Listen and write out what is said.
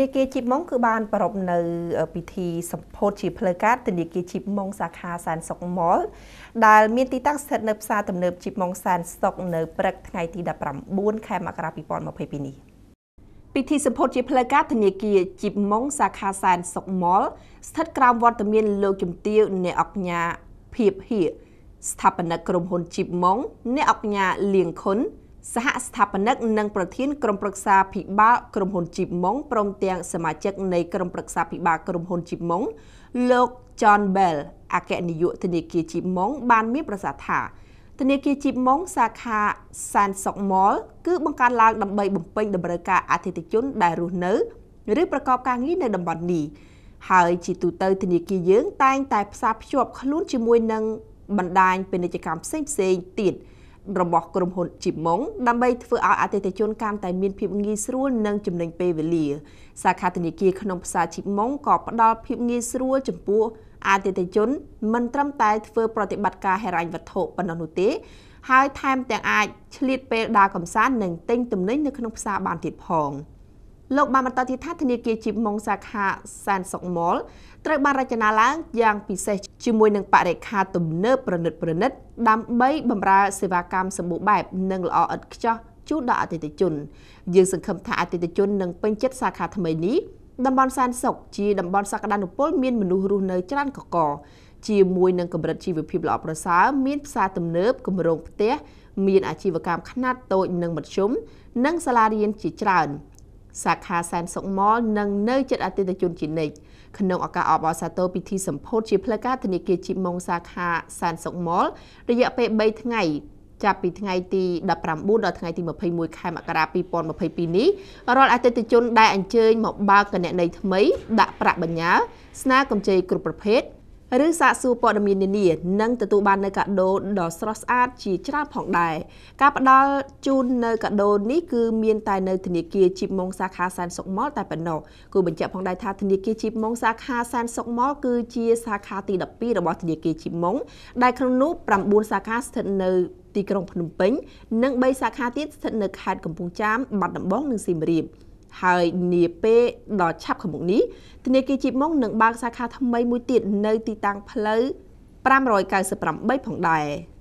នាគារជីបម៉ុងគឺបានប្រារព្ធនៅ ពិធីសម្ពោធជាផ្លូវការធនាគារជីបម៉ុងសាខាសែនសុកម៉លដែលមានទីតាំងស្ថិតនៅផ្សារទំនើបជីបម៉ុងសែនសុកនៅព្រឹកថ្ងៃទី19ខែមករា2022នេះពិធីសម្ពោធជាផ្លូវការធនាគារជីបម៉ុងសាខាសែនសុកម៉លស្ថិតក្រោមវត្តមានលោកជំទាវអ្នកអង្គញាភៀបហៀស្ថាបនិកក្រុមហ៊ុនជីបម៉ុងអ្នកអង្គញាលៀងខុនសហស្ថាបនិកនិងប្រធានក្រុមប្រឹក្សាភិបាលក្រុមហ៊ុនជីបម៉ុងព្រមទាំងសមាជិកនៃក្រុមប្រឹក្សាភិបាលក្រុមហ៊ុនជីបម៉ុងលោក John Bell អគ្គនាយកធនាគារជីបម៉ុងបានមានប្រសាសន៍ថាធនាគារជីបម៉ុងសាខាសានសុកម៉លគឺបង្កើតឡើងដើម្បីបំពេញតម្រូវការអតិថិជនដែលរស់នៅឬប្រកបការងារនៅតំបន់នេះហើយជាទូទៅធនាគារយើងតែងតែ ផ្សារភ្ជាប់ខ្លួនជាមួយនឹងបណ្ដាញពាណិជ្ជកម្មផ្សេងៗទៀតគរបស់ក្រុមហ៊ុនជីម៉ុងដើម្បីធ្វើឲ្យអតិថិជនកាន់តែមានភាពងាយស្រួលនិងចំណេញពេលវេលាសាខាធនាគារក្នុងផ្សារជីម៉ុងក៏ផ្ដល់ភាពងាយស្រួលចំពោះអតិថិជន មិនត្រឹមតែធ្វើប្រតិបត្តិការហិរញ្ញវត្ថុប៉ុណ្ណោះនោះទេ ហើយថែមទាំងអាចឆ្លៀតពេលដើរកំសាន្តនិងទិញទំនិញនៅក្នុងផ្សារបានទៀតផង។លោកបានបន្តទៀតថាធនាគារជីបម៉ុងសាខាសានសុកមលត្រូវបានរចនាឡើងយ៉ាងពិសេសជាមួយនឹងបរិខាទំនើបប្រណិតប្រណិតដើម្បីបម្រើសេវាកម្មសម្បូរបែបនិងល្អឥតខ្ចោះជូនដល់អតិថិជនយើងសង្ឃឹមថាអតិថិជននឹងពេញចិត្តសាខាថ្មីនេះតំបន់សានសុកជាតំបន់សក្តានុពលមានមនុស្សរស់នៅច្រើនកកជាមួយនឹងកម្រិតជីវភាពល្អប្រសើរមានផ្សារទំនើបគម្រោងផ្ទះមានអាជីវកម្មខ្នាតតូចនិងមធ្យមនិងសាលារៀនជាច្រើន។សាខាសែនសុកមលនិងនៅ ចិត្តអតិថិជនជានិច្ចក្នុងឱកាសអបអរសាទរពិធីសម្ពោធជាផ្លូវការធនាគារជីបម៉ុងសាខាសែនសុកមលរយៈពេល3ថ្ងៃចាប់ពីថ្ងៃទី19ដល់ថ្ងៃទី21ខែមករា2022នេះរាល់អតិថិជនដែលអញ្ជើញមកបើកគណនីថ្មី ដាក់ប្រាក់បញ្ញើស្នើកម្ចីគ្រប់ប្រភេទឬសាកសួរព័ត៌មាននានានិងទទួលបាននៅកាដូដ៏ស្រស់ស្អាតជាច្រើនផងដែរការផ្ដល់ជូននៅកាដូនេះគឺមាន តែនៅធនាគារជីបម៉ុងសាខាសែនសុកម៉លតែប៉ុណ្ណោះគូបញ្ជាក់ផងដែរថាធនាគារជីបម៉ុងសាខាសែនសុកម៉លគឺជាសាខាទី12របស់ធនាគារជីបម៉ុងដែលក្នុងនោះ9សាខាស្ថិតនៅ ទីក្រុងភ្នំពេញ និង3សាខាទៀតស្ថិតនៅខេត្តកំពង់ចាមបាត់ដំបងនិងសៀមរាប។ហើយនាពេលដ៏ឆាប់ខាងមុខនេះធនាគារជីបម៉ុងនឹងបើកសាខាថ្មីមួយទៀតនៅទីតាំងផ្លូវ598ផងដែរ។